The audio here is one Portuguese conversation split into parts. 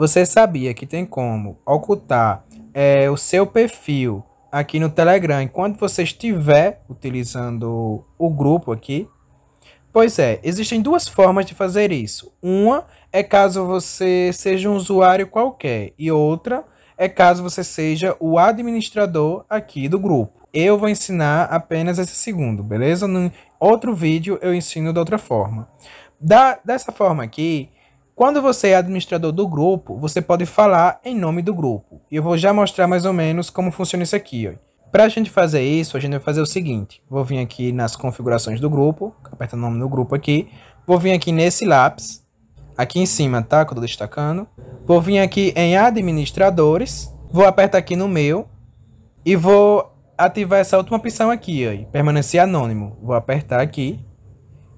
Você sabia que tem como ocultar é, o seu perfil aqui no Telegram enquanto você estiver utilizando o grupo aqui? Pois é, existem duas formas de fazer isso. Uma é caso você seja um usuário qualquer e outra é caso você seja o administrador aqui do grupo. Eu vou ensinar apenas esse segundo, beleza? No outro vídeo eu ensino de outra forma. Da, dessa forma aqui, quando você é administrador do grupo, você pode falar em nome do grupo. Eu vou já mostrar mais ou menos como funciona isso aqui. Para a gente fazer isso, a gente vai fazer o seguinte. Vou vir aqui nas configurações do grupo, aperta o nome do grupo aqui. Vou vir aqui nesse lápis, aqui em cima, tá? Que eu tô destacando. Vou vir aqui em administradores. Vou apertar aqui no meu. E vou ativar essa última opção aqui, ó. Permanecer anônimo. Vou apertar aqui.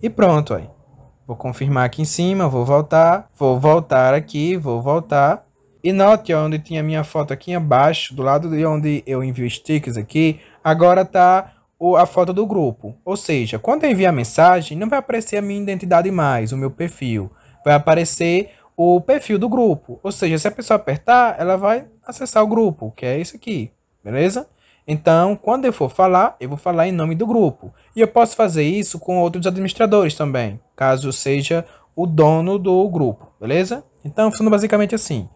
E pronto, ó. Vou confirmar aqui em cima, vou voltar, vou voltar aqui, vou voltar. E note onde tinha minha foto aqui embaixo, do lado de onde eu envio stickers aqui, agora tá a foto do grupo. Ou seja, quando eu enviar a mensagem, não vai aparecer a minha identidade mais, o meu perfil. Vai aparecer o perfil do grupo. Ou seja, se a pessoa apertar, ela vai acessar o grupo, que é isso aqui, beleza? Então, quando eu for falar, eu vou falar em nome do grupo. E eu posso fazer isso com outros administradores também caso seja o dono do grupo, beleza? Então funciona basicamente assim.